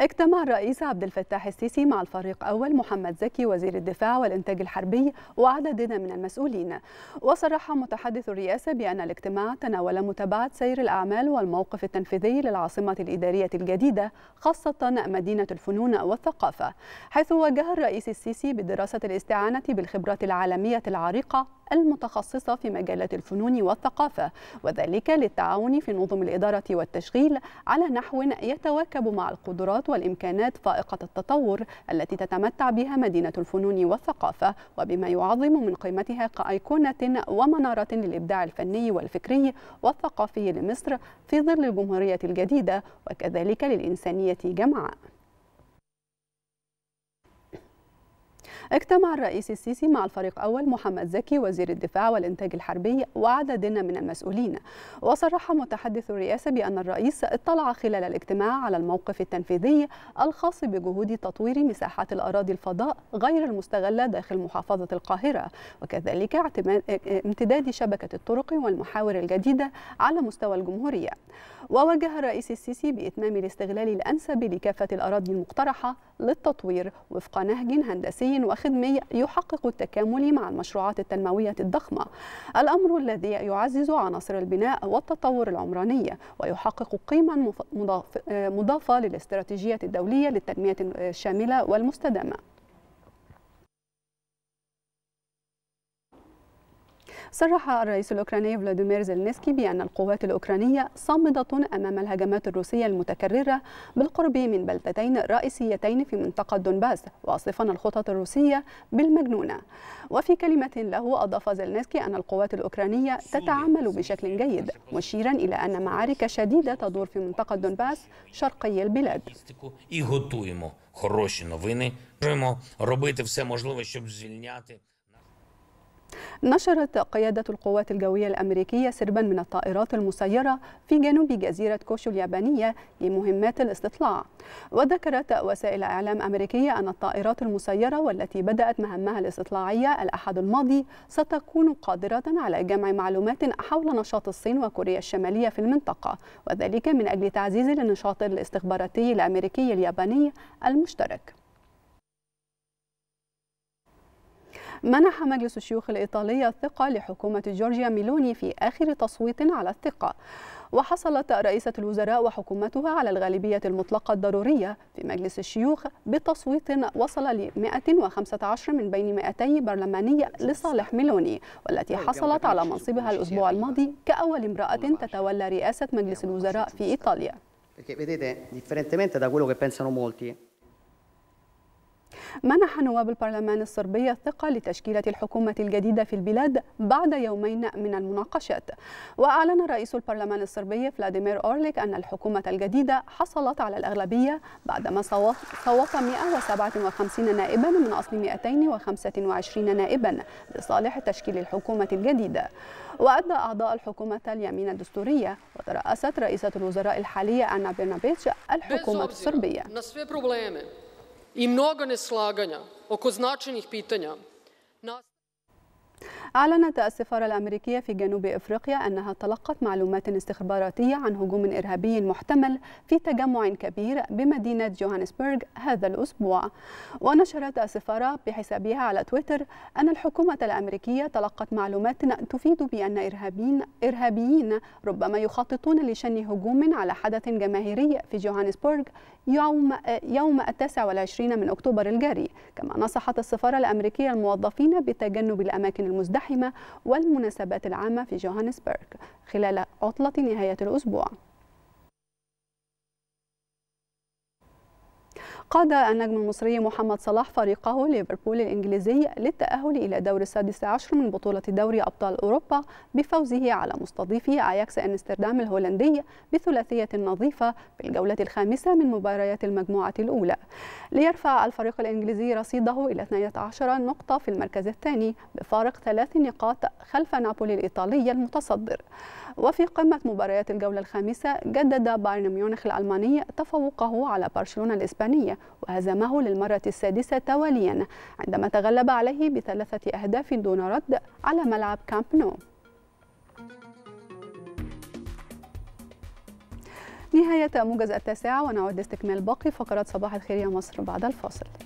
اجتمع الرئيس عبد الفتاح السيسي مع الفريق أول محمد زكي وزير الدفاع والإنتاج الحربي وعدد من المسؤولين وصرح متحدث الرئاسة بأن الاجتماع تناول متابعة سير الأعمال والموقف التنفيذي للعاصمة الإدارية الجديدة خاصة مدينة الفنون والثقافة حيث وجه الرئيس السيسي بدراسة الاستعانة بالخبرات العالمية العريقة المتخصصة في مجالات الفنون والثقافة وذلك للتعاون في نظم الإدارة والتشغيل على نحو يتواكب مع القدرات والإمكانات فائقة التطور التي تتمتع بها مدينة الفنون والثقافة وبما يعظم من قيمتها كأيقونة ومنارة للإبداع الفني والفكري والثقافي لمصر في ظل الجمهورية الجديدة وكذلك للإنسانية جمعاء اجتمع الرئيس السيسي مع الفريق أول محمد زكي وزير الدفاع والإنتاج الحربي وعدد من المسؤولين وصرح متحدث الرئاسة بأن الرئيس اطلع خلال الاجتماع على الموقف التنفيذي الخاص بجهود تطوير مساحات الأراضي الفضاء غير المستغلة داخل محافظة القاهرة وكذلك امتداد شبكة الطرق والمحاور الجديدة على مستوى الجمهورية ووجه الرئيس السيسي بإتمام الاستغلال الأنسب لكافة الأراضي المقترحة للتطوير وفق نهج هندسي وخدمي يحقق التكامل مع المشروعات التنموية الضخمة الأمر الذي يعزز عناصر البناء والتطور العمراني ويحقق قيمة مضافة للاستراتيجية الدولية للتنمية الشاملة والمستدامة صرح الرئيس الأوكراني فلاديمير زلنسكي بأن القوات الأوكرانية صامدة أمام الهجمات الروسية المتكررة بالقرب من بلدتين رئيسيتين في منطقة دونباس واصفا الخطط الروسية بالمجنونة وفي كلمة له أضاف زلنسكي أن القوات الأوكرانية تتعامل بشكل جيد مشيرا إلى أن معارك شديدة تدور في منطقة دونباس شرقي البلاد готуємо хороші новини. робити все можливе, щоб звільняти. نشرت قيادة القوات الجوية الأمريكية سربا من الطائرات المسيرة في جنوب جزيرة كوشو اليابانية لمهمات الاستطلاع وذكرت وسائل إعلام أمريكية أن الطائرات المسيرة والتي بدأت مهمها الاستطلاعية الأحد الماضي ستكون قادرة على جمع معلومات حول نشاط الصين وكوريا الشمالية في المنطقة وذلك من أجل تعزيز النشاط الاستخباراتي الأمريكي الياباني المشترك منح مجلس الشيوخ الإيطالي الثقة لحكومة جورجيا ميلوني في آخر تصويت على الثقة وحصلت رئيسة الوزراء وحكومتها على الغالبية المطلقة الضرورية في مجلس الشيوخ بتصويت وصل ل 115 من بين 200 برلماني لصالح ميلوني والتي حصلت على منصبها الأسبوع الماضي كأول امرأة تتولى رئاسة مجلس الوزراء في إيطاليا. Perché vedete, differentemente da quello che pensano molti, منح نواب البرلمان الصربي الثقة لتشكيلة الحكومة الجديدة في البلاد بعد يومين من المناقشات وأعلن رئيس البرلمان الصربي فلاديمير أورليك أن الحكومة الجديدة حصلت على الأغلبية بعدما صوت 157 نائبا من أصل 225 نائبا لصالح تشكيل الحكومة الجديدة وأدى أعضاء الحكومة اليمين الدستورية وترأست رئيسة الوزراء الحالية أنا بيرنابيتش الحكومة الصربية i mnoga neslaganja oko značajnih pitanja أعلنت السفارة الأمريكية في جنوب إفريقيا أنها تلقت معلومات استخباراتية عن هجوم إرهابي محتمل في تجمع كبير بمدينة جوهانسبرغ هذا الأسبوع ونشرت السفارة بحسابها على تويتر أن الحكومة الأمريكية تلقت معلومات تفيد بأن إرهابيين, إرهابيين ربما يخططون لشن هجوم على حدث جماهيري في جوهانسبرغ يوم يوم التاسع والعشرين من أكتوبر الجاري كما نصحت السفارة الأمريكية الموظفين بتجنب الأماكن المزدحمة والمناسبات العامة في جوهانسبرغ خلال عطلة نهاية الأسبوع قاد النجم المصري محمد صلاح فريقه ليفربول الإنجليزي للتأهل إلى دور السادس عشر من بطولة دوري أبطال أوروبا بفوزه على مستضيفه أياكس أمستردام الهولندي بثلاثية نظيفة في الجولة الخامسة من مباريات المجموعة الأولى ليرفع الفريق الإنجليزي رصيده إلى 12 نقطة في المركز الثاني بفارق ثلاث نقاط خلف نابولي الإيطالي المتصدر وفي قمة مباريات الجولة الخامسة جدد بايرن ميونخ الألماني تفوقه على برشلونة الإسبانية وهزمه للمرة السادسة تواليا عندما تغلب عليه بثلاثة أهداف دون رد على ملعب كامب نو نهاية موجز التاسعة ونعود لاستكمال باقي فقرات صباح الخير يا مصر بعد الفاصل